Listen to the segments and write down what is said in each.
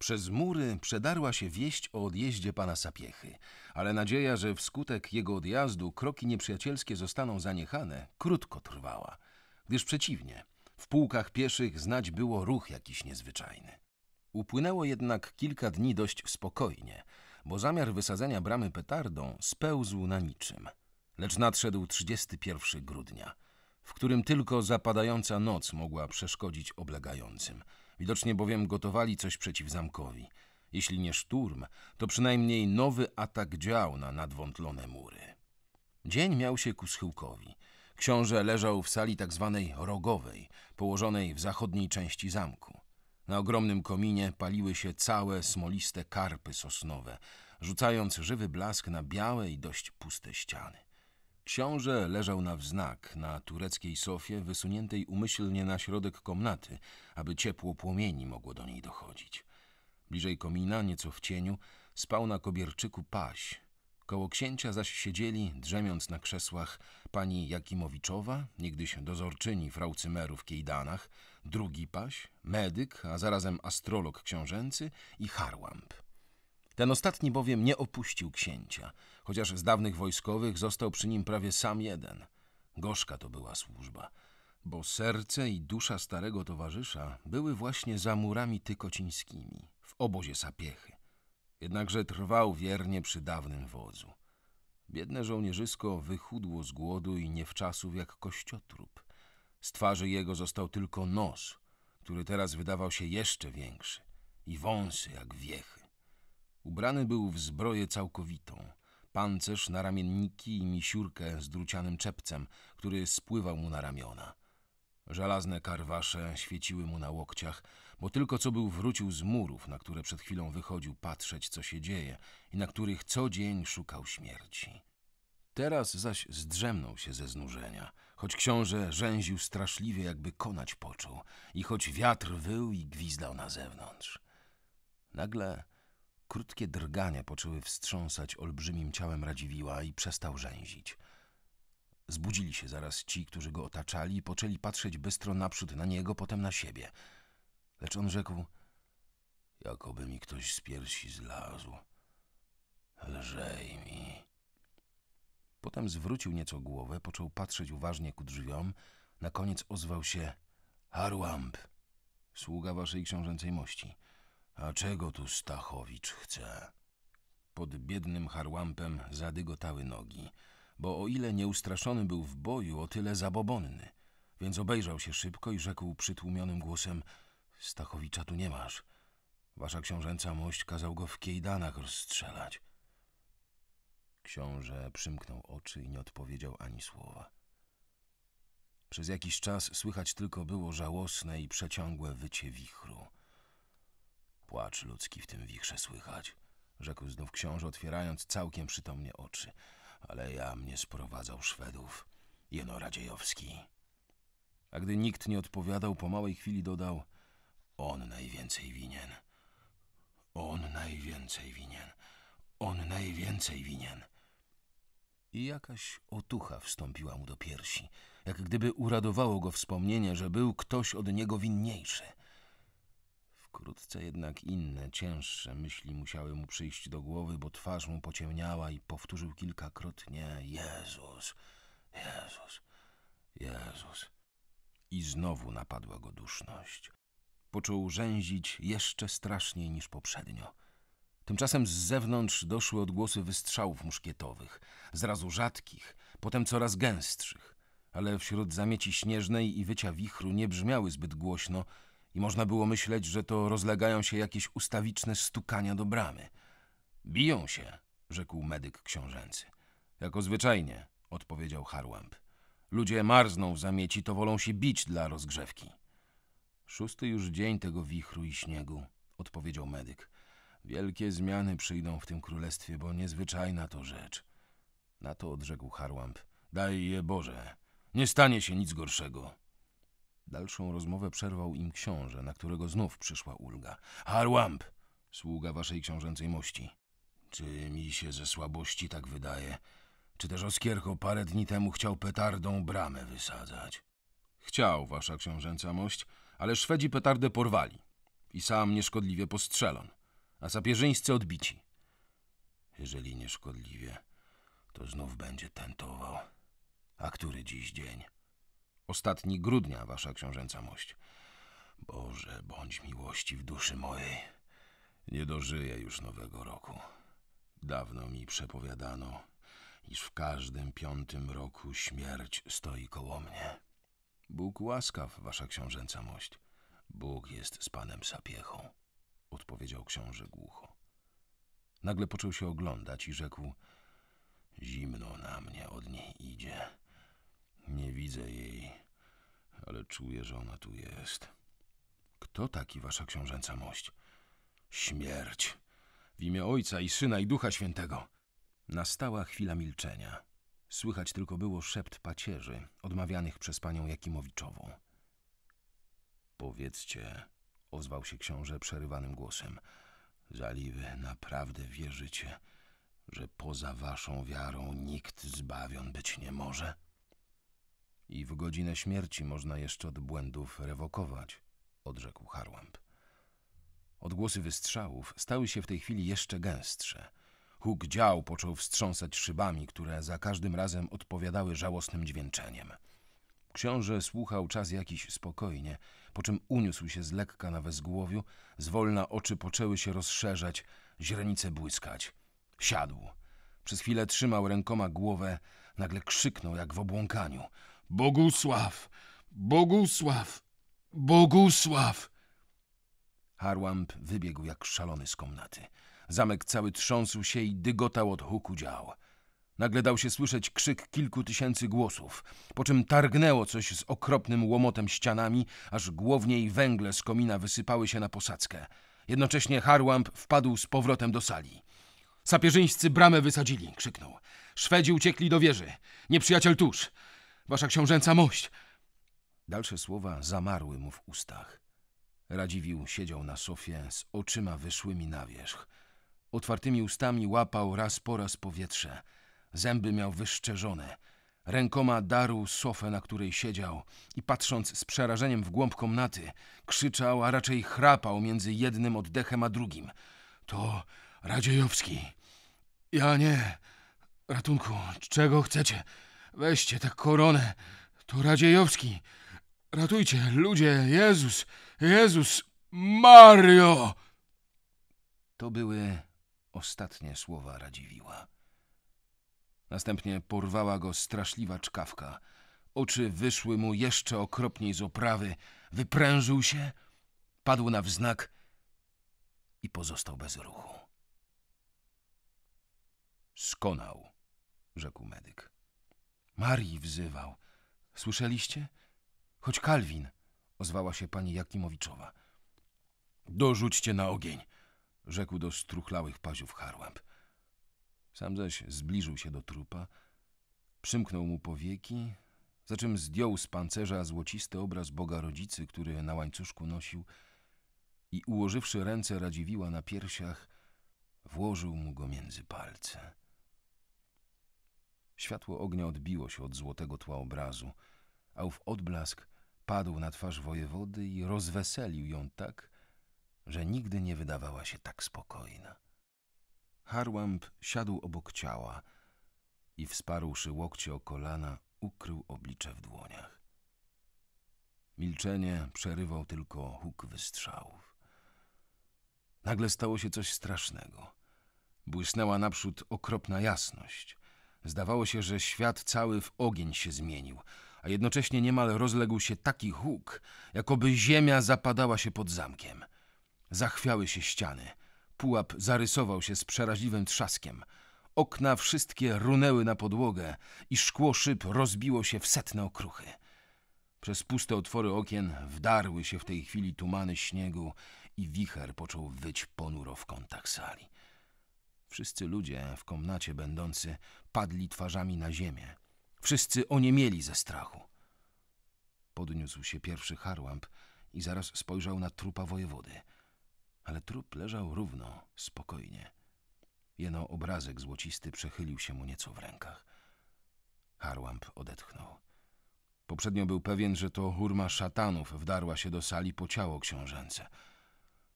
Przez mury przedarła się wieść o odjeździe pana Sapiechy, ale nadzieja, że wskutek jego odjazdu kroki nieprzyjacielskie zostaną zaniechane, krótko trwała, gdyż przeciwnie, w pułkach pieszych znać było ruch jakiś niezwyczajny. Upłynęło jednak kilka dni dość spokojnie, bo zamiar wysadzenia bramy petardą spełzł na niczym. Lecz nadszedł 31 grudnia, w którym tylko zapadająca noc mogła przeszkodzić oblegającym – Widocznie bowiem gotowali coś przeciw zamkowi. Jeśli nie szturm, to przynajmniej nowy atak dział na nadwątlone mury. Dzień miał się ku schyłkowi. Książę leżał w sali tak zwanej rogowej, położonej w zachodniej części zamku. Na ogromnym kominie paliły się całe smoliste karpy sosnowe, rzucając żywy blask na białe i dość puste ściany. Książę leżał na wznak na tureckiej sofie, wysuniętej umyślnie na środek komnaty, aby ciepło płomieni mogło do niej dochodzić. Bliżej komina, nieco w cieniu, spał na kobierczyku paś. Koło księcia zaś siedzieli, drzemiąc na krzesłach, pani Jakimowiczowa, niegdyś dozorczyni frau w Kiejdanach, drugi paś, medyk, a zarazem astrolog książęcy i harłamp. Ten ostatni bowiem nie opuścił księcia, chociaż z dawnych wojskowych został przy nim prawie sam jeden. Gorzka to była służba, bo serce i dusza starego towarzysza były właśnie za murami tykocińskimi, w obozie Sapiechy. Jednakże trwał wiernie przy dawnym wodzu. Biedne żołnierzysko wychudło z głodu i niewczasów jak kościotrup. Z twarzy jego został tylko nos, który teraz wydawał się jeszcze większy i wąsy jak wiechy. Ubrany był w zbroję całkowitą. Pancerz na ramienniki i misiurkę z drucianym czepcem, który spływał mu na ramiona. Żelazne karwasze świeciły mu na łokciach, bo tylko co był wrócił z murów, na które przed chwilą wychodził patrzeć, co się dzieje i na których co dzień szukał śmierci. Teraz zaś zdrzemnął się ze znużenia, choć książę rzęził straszliwie, jakby konać poczuł i choć wiatr wył i gwizdał na zewnątrz. Nagle Krótkie drgania poczęły wstrząsać olbrzymim ciałem Radziwiła i przestał rzęzić. Zbudzili się zaraz ci, którzy go otaczali i poczęli patrzeć bystro naprzód na niego, potem na siebie. Lecz on rzekł, jakoby mi ktoś z piersi zlazł. Lżej mi. Potem zwrócił nieco głowę, począł patrzeć uważnie ku drzwiom, na koniec ozwał się Harłamb, sługa waszej książęcej mości. A czego tu Stachowicz chce? Pod biednym harłampem zadygotały nogi, bo o ile nieustraszony był w boju, o tyle zabobonny. Więc obejrzał się szybko i rzekł przytłumionym głosem – Stachowicza tu nie masz. Wasza książęca mość kazał go w kiejdanach rozstrzelać. Książę przymknął oczy i nie odpowiedział ani słowa. Przez jakiś czas słychać tylko było żałosne i przeciągłe wycie wichru – płacz ludzki w tym wichrze słychać, rzekł znów książę, otwierając całkiem przytomnie oczy. Ale ja mnie sprowadzał Szwedów, jeno Radziejowski. A gdy nikt nie odpowiadał, po małej chwili dodał: On najwięcej winien. On najwięcej winien. On najwięcej winien. I jakaś otucha wstąpiła mu do piersi, jak gdyby uradowało go wspomnienie, że był ktoś od niego winniejszy. Wkrótce jednak inne, cięższe myśli musiały mu przyjść do głowy, bo twarz mu pociemniała i powtórzył kilkakrotnie Jezus, Jezus, Jezus. I znowu napadła go duszność. Począł rzęzić jeszcze straszniej niż poprzednio. Tymczasem z zewnątrz doszły odgłosy wystrzałów muszkietowych, zrazu rzadkich, potem coraz gęstszych, ale wśród zamieci śnieżnej i wycia wichru nie brzmiały zbyt głośno, i można było myśleć, że to rozlegają się jakieś ustawiczne stukania do bramy. Biją się, rzekł medyk książęcy. Jako zwyczajnie, odpowiedział Harłamp. Ludzie marzną w zamieci, to wolą się bić dla rozgrzewki. Szósty już dzień tego wichru i śniegu, odpowiedział medyk. Wielkie zmiany przyjdą w tym królestwie, bo niezwyczajna to rzecz. Na to odrzekł Harłamp. Daj je Boże, nie stanie się nic gorszego. Dalszą rozmowę przerwał im książę, na którego znów przyszła ulga. Harłamp, sługa waszej książęcej mości. Czy mi się ze słabości tak wydaje? Czy też Oskierko parę dni temu chciał petardą bramę wysadzać? Chciał, wasza książęca mość, ale Szwedzi petardę porwali i sam nieszkodliwie postrzelon, a sapieżyńscy odbici. Jeżeli nieszkodliwie, to znów będzie tentował. A który dziś dzień? ostatni grudnia, wasza książęca mość. Boże, bądź miłości w duszy mojej. Nie dożyję już nowego roku. Dawno mi przepowiadano, iż w każdym piątym roku śmierć stoi koło mnie. Bóg łaskaw, wasza książęca mość. Bóg jest z panem Sapiechą, odpowiedział książę głucho. Nagle począł się oglądać i rzekł, zimno na mnie od niej idzie. Nie widzę jej, ale czuję, że ona tu jest. Kto taki wasza książęca mość? Śmierć. W imię Ojca i Syna i Ducha Świętego. Nastała chwila milczenia. Słychać tylko było szept pacierzy, odmawianych przez panią Jakimowiczową. Powiedzcie, ozwał się książę przerywanym głosem. Zaliwy, naprawdę wierzycie, że poza waszą wiarą nikt zbawion być nie może? i w godzinę śmierci można jeszcze od błędów rewokować, odrzekł Harłamp. Odgłosy wystrzałów stały się w tej chwili jeszcze gęstsze. Huk dział począł wstrząsać szybami, które za każdym razem odpowiadały żałosnym dźwięczeniem. Książę słuchał czas jakiś spokojnie, po czym uniósł się z lekka na wezgłowiu, zwolna oczy poczęły się rozszerzać, źrenice błyskać. Siadł. Przez chwilę trzymał rękoma głowę, nagle krzyknął jak w obłąkaniu. Bogusław! Bogusław! Bogusław! Harłamp wybiegł jak szalony z komnaty. Zamek cały trząsł się i dygotał od huku dział. Nagle dał się słyszeć krzyk kilku tysięcy głosów, po czym targnęło coś z okropnym łomotem ścianami, aż głownie i węgle z komina wysypały się na posadzkę. Jednocześnie Harłamp wpadł z powrotem do sali. Sapierzyńscy bramę wysadzili, krzyknął. Szwedzi uciekli do wieży. Nieprzyjaciel tuż. Wasza książęca mość! Dalsze słowa zamarły mu w ustach. Radziwił siedział na sofie z oczyma wyszłymi na wierzch. Otwartymi ustami łapał raz po raz powietrze. Zęby miał wyszczerzone. Rękoma darł sofę, na której siedział i patrząc z przerażeniem w głąb komnaty, krzyczał, a raczej chrapał między jednym oddechem a drugim. To Radziejowski. Ja nie. Ratunku, czego chcecie? Weźcie tę koronę. To Radziejowski. Ratujcie, ludzie, Jezus, Jezus, Mario! To były ostatnie słowa Radziwiła. Następnie porwała go straszliwa czkawka. Oczy wyszły mu jeszcze okropniej z oprawy. Wyprężył się, padł na wznak i pozostał bez ruchu. Skonał, rzekł medyk. Marii wzywał. Słyszeliście? Choć Kalwin, ozwała się pani Jakimowiczowa. Dorzućcie na ogień, rzekł do struchlałych paziów Harłęb. Sam zaś zbliżył się do trupa, przymknął mu powieki, za czym zdjął z pancerza złocisty obraz Boga Rodzicy, który na łańcuszku nosił i ułożywszy ręce Radziwiła na piersiach, włożył mu go między palce. Światło ognia odbiło się od złotego tła obrazu, a ów odblask padł na twarz wojewody i rozweselił ją tak, że nigdy nie wydawała się tak spokojna. Harłamp siadł obok ciała i wsparłszy łokcie o kolana, ukrył oblicze w dłoniach. Milczenie przerywał tylko huk wystrzałów. Nagle stało się coś strasznego. Błysnęła naprzód okropna jasność. Zdawało się, że świat cały w ogień się zmienił, a jednocześnie niemal rozległ się taki huk, jakoby ziemia zapadała się pod zamkiem. Zachwiały się ściany. Pułap zarysował się z przeraźliwym trzaskiem. Okna wszystkie runęły na podłogę i szkło szyb rozbiło się w setne okruchy. Przez puste otwory okien wdarły się w tej chwili tumany śniegu i wicher począł wyć ponuro w kątach sali. Wszyscy ludzie w komnacie będący padli twarzami na ziemię. Wszyscy oniemieli ze strachu. Podniósł się pierwszy Harłamp i zaraz spojrzał na trupa wojewody. Ale trup leżał równo, spokojnie. Jeno obrazek złocisty przechylił się mu nieco w rękach. Harłamp odetchnął. Poprzednio był pewien, że to hurma szatanów wdarła się do sali po ciało książęce.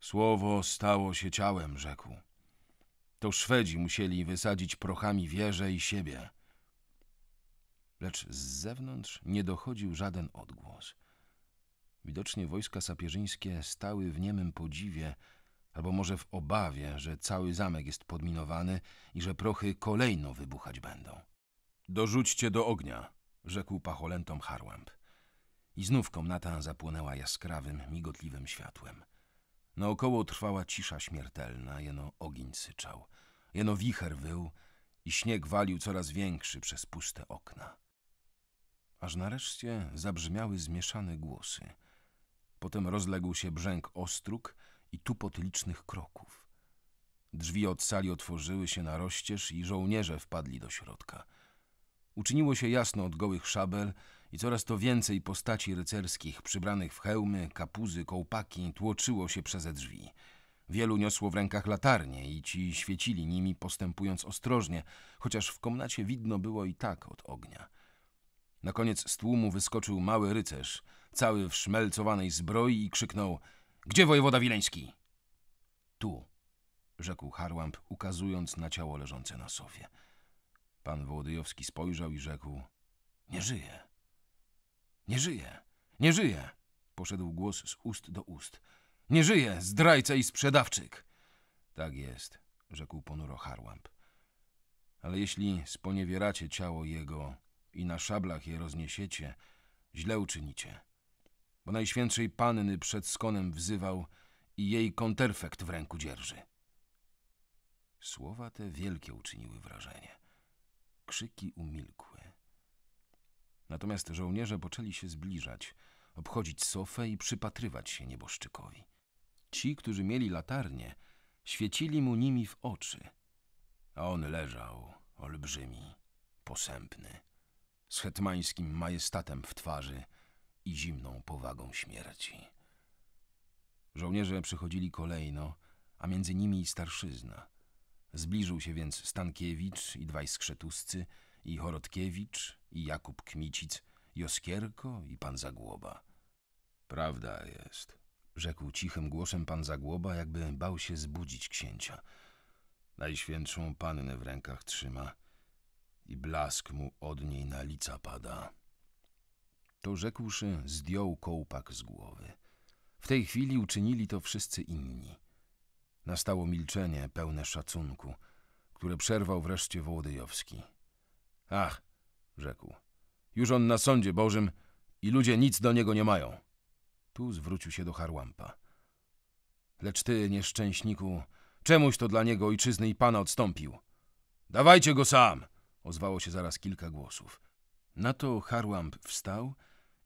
Słowo stało się ciałem, rzekł. To Szwedzi musieli wysadzić prochami wieże i siebie. Lecz z zewnątrz nie dochodził żaden odgłos. Widocznie wojska sapierzyńskie stały w niemym podziwie, albo może w obawie, że cały zamek jest podminowany i że prochy kolejno wybuchać będą. Dorzućcie do ognia, rzekł pacholentom Harłęb. I znów komnata zapłonęła jaskrawym, migotliwym światłem. Naokoło trwała cisza śmiertelna, jeno ogień syczał, jeno wicher wył i śnieg walił coraz większy przez puste okna. Aż nareszcie zabrzmiały zmieszane głosy. Potem rozległ się brzęk ostróg i tupot licznych kroków. Drzwi od sali otworzyły się na rozcież i żołnierze wpadli do środka. Uczyniło się jasno od gołych szabel, i coraz to więcej postaci rycerskich przybranych w hełmy, kapuzy, kołpaki tłoczyło się przeze drzwi. Wielu niosło w rękach latarnie i ci świecili nimi, postępując ostrożnie, chociaż w komnacie widno było i tak od ognia. Na koniec z tłumu wyskoczył mały rycerz, cały w szmelcowanej zbroi i krzyknął – Gdzie wojewoda wileński? – Tu – rzekł Harłamp, ukazując na ciało leżące na sofie. Pan Wołodyjowski spojrzał i rzekł – Nie żyje. Nie żyje, nie żyje, poszedł głos z ust do ust. Nie żyje, zdrajca i sprzedawczyk. Tak jest, rzekł ponuro Harłamp. Ale jeśli sponiewieracie ciało jego i na szablach je rozniesiecie, źle uczynicie. Bo Najświętszej Panny przed skonem wzywał i jej konterfekt w ręku dzierży. Słowa te wielkie uczyniły wrażenie. Krzyki umilkły. Natomiast żołnierze poczęli się zbliżać, obchodzić sofę i przypatrywać się nieboszczykowi. Ci, którzy mieli latarnie, świecili mu nimi w oczy, a on leżał, olbrzymi, posępny, z hetmańskim majestatem w twarzy i zimną powagą śmierci. Żołnierze przychodzili kolejno, a między nimi starszyzna. Zbliżył się więc Stankiewicz i dwaj skrzetuscy – i Horotkiewicz, i Jakub Kmicic, i Oskierko, i pan Zagłoba. Prawda jest, rzekł cichym głosem pan Zagłoba, jakby bał się zbudzić księcia. Najświętszą pannę w rękach trzyma i blask mu od niej na lica pada. To rzekłszy, zdjął kołpak z głowy. W tej chwili uczynili to wszyscy inni. Nastało milczenie pełne szacunku, które przerwał wreszcie Wołodyjowski. Ach, rzekł. Już on na sądzie Bożym i ludzie nic do niego nie mają. Tu zwrócił się do Harłampa. Lecz ty, nieszczęśniku, czemuś to dla niego ojczyzny i pana odstąpił? Dawajcie go sam! Ozwało się zaraz kilka głosów. Na to Harłamp wstał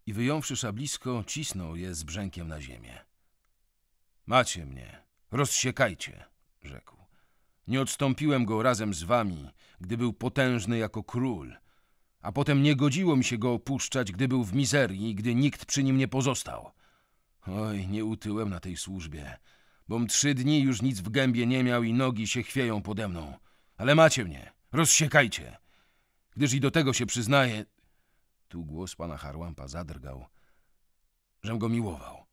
i wyjąwszy szablisko, cisnął je z brzękiem na ziemię. Macie mnie, rozsiekajcie, rzekł. Nie odstąpiłem go razem z wami, gdy był potężny jako król, a potem nie godziło mi się go opuszczać, gdy był w mizerii, gdy nikt przy nim nie pozostał. Oj, nie utyłem na tej służbie, bom trzy dni już nic w gębie nie miał i nogi się chwieją pode mną. Ale macie mnie, rozsiekajcie, gdyż i do tego się przyznaję... Tu głos pana Harłampa zadrgał, żem go miłował.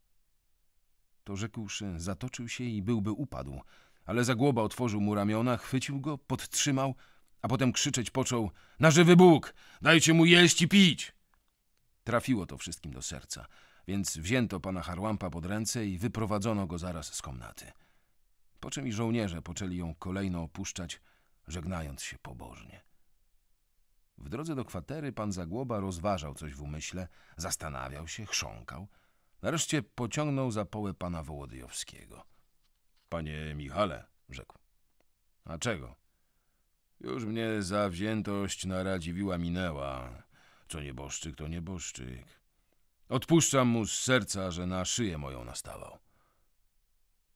To rzekłszy, zatoczył się i byłby upadł, ale Zagłoba otworzył mu ramiona, chwycił go, podtrzymał, a potem krzyczeć począł — Na żywy Bóg! Dajcie mu jeść i pić! Trafiło to wszystkim do serca, więc wzięto pana Harłampa pod ręce i wyprowadzono go zaraz z komnaty. Po czym i żołnierze poczęli ją kolejno opuszczać, żegnając się pobożnie. W drodze do kwatery pan Zagłoba rozważał coś w umyśle, zastanawiał się, chrząkał. Nareszcie pociągnął za połę pana Wołodyjowskiego. Panie Michale, rzekł. A czego? Już mnie zawziętość naradziwiła minęła. Co nieboszczyk, to nieboszczyk. Odpuszczam mu z serca, że na szyję moją nastawał.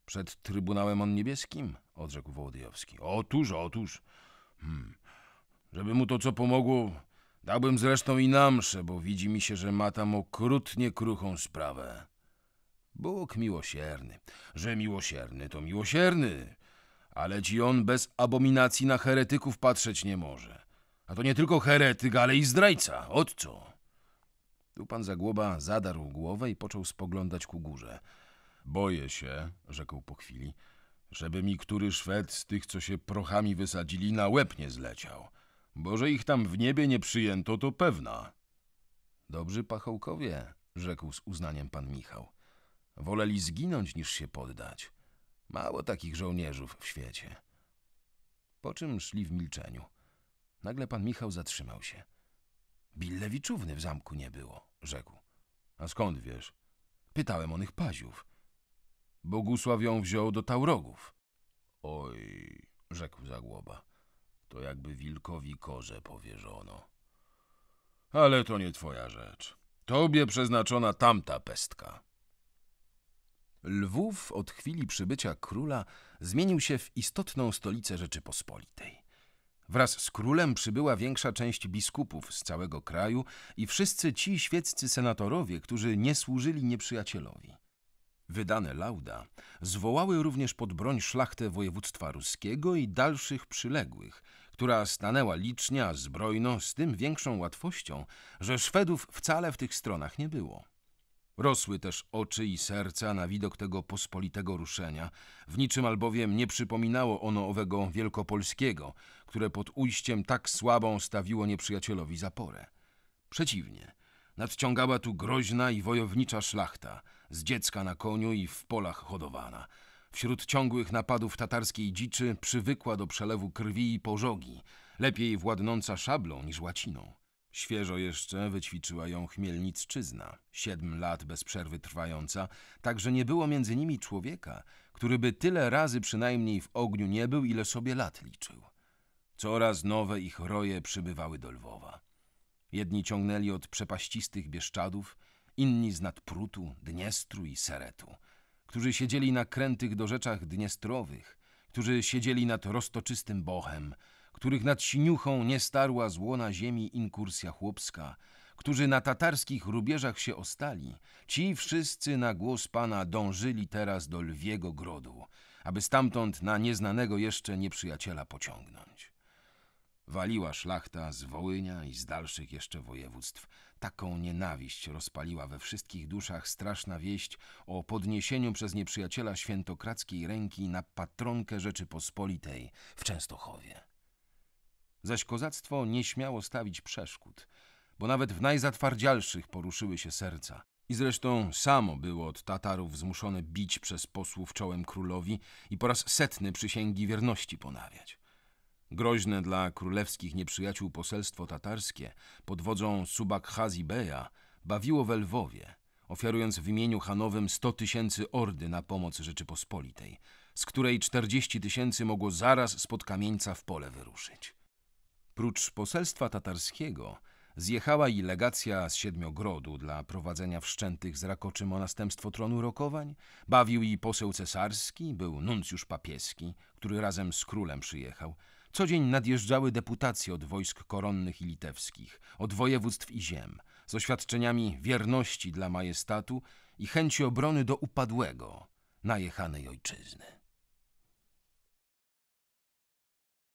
Przed Trybunałem on niebieskim? Odrzekł Wołodyjowski. Otóż, otóż. Hmm. Żeby mu to co pomogło, dałbym zresztą i namsze, bo widzi mi się, że ma tam okrutnie kruchą sprawę. Bóg miłosierny. Że miłosierny, to miłosierny. Ale ci on bez abominacji na heretyków patrzeć nie może. A to nie tylko heretyk, ale i zdrajca. Od co? Tu pan Zagłoba zadarł głowę i począł spoglądać ku górze. Boję się, rzekł po chwili, żeby mi który Szwed z tych, co się prochami wysadzili, na łeb nie zleciał. bo że ich tam w niebie nie przyjęto, to pewna. Dobrzy pachołkowie, rzekł z uznaniem pan Michał. Woleli zginąć niż się poddać. Mało takich żołnierzów w świecie. Po czym szli w milczeniu. Nagle pan Michał zatrzymał się. Billewiczówny w zamku nie było, rzekł. A skąd wiesz? Pytałem o nich paziów. Bogusław ją wziął do Taurogów. Oj, rzekł Zagłoba, to jakby wilkowi korze powierzono. Ale to nie twoja rzecz. Tobie przeznaczona tamta pestka. Lwów od chwili przybycia króla zmienił się w istotną stolicę Rzeczypospolitej. Wraz z królem przybyła większa część biskupów z całego kraju i wszyscy ci świeccy senatorowie, którzy nie służyli nieprzyjacielowi. Wydane lauda zwołały również pod broń szlachtę województwa ruskiego i dalszych przyległych, która stanęła licznie, a zbrojno, z tym większą łatwością, że Szwedów wcale w tych stronach nie było. Rosły też oczy i serca na widok tego pospolitego ruszenia. W niczym albowiem nie przypominało ono owego wielkopolskiego, które pod ujściem tak słabą stawiło nieprzyjacielowi zaporę. Przeciwnie, nadciągała tu groźna i wojownicza szlachta, z dziecka na koniu i w polach hodowana. Wśród ciągłych napadów tatarskiej dziczy przywykła do przelewu krwi i pożogi, lepiej władnąca szablą niż łaciną. Świeżo jeszcze wyćwiczyła ją chmielniczczyzna, siedm lat bez przerwy trwająca, tak że nie było między nimi człowieka, który by tyle razy przynajmniej w ogniu nie był, ile sobie lat liczył. Coraz nowe ich roje przybywały do Lwowa. Jedni ciągnęli od przepaścistych Bieszczadów, inni z nadprutu, Dniestru i Seretu, którzy siedzieli na krętych dorzeczach dniestrowych, którzy siedzieli nad roztoczystym Bochem, których nad siniuchą nie starła z łona ziemi inkursja chłopska, którzy na tatarskich rubieżach się ostali, ci wszyscy na głos pana dążyli teraz do lwiego grodu, aby stamtąd na nieznanego jeszcze nieprzyjaciela pociągnąć. Waliła szlachta z Wołynia i z dalszych jeszcze województw. Taką nienawiść rozpaliła we wszystkich duszach straszna wieść o podniesieniu przez nieprzyjaciela świętokradzkiej ręki na patronkę Rzeczypospolitej w Częstochowie. Zaś kozactwo nie śmiało stawić przeszkód, bo nawet w najzatwardzialszych poruszyły się serca. I zresztą samo było od Tatarów zmuszone bić przez posłów czołem królowi i po raz setny przysięgi wierności ponawiać. Groźne dla królewskich nieprzyjaciół poselstwo tatarskie pod wodzą Subakhazi Beja bawiło we Lwowie, ofiarując w imieniu Hanowym 100 tysięcy ordy na pomoc Rzeczypospolitej, z której 40 tysięcy mogło zaraz spod kamieńca w pole wyruszyć. Prócz poselstwa tatarskiego zjechała i legacja z Siedmiogrodu dla prowadzenia wszczętych z Rakoczym o następstwo tronu rokowań, bawił i poseł cesarski, był nuncjusz papieski, który razem z królem przyjechał. Co dzień nadjeżdżały deputacje od wojsk koronnych i litewskich, od województw i ziem, z oświadczeniami wierności dla majestatu i chęci obrony do upadłego, najechanej ojczyzny.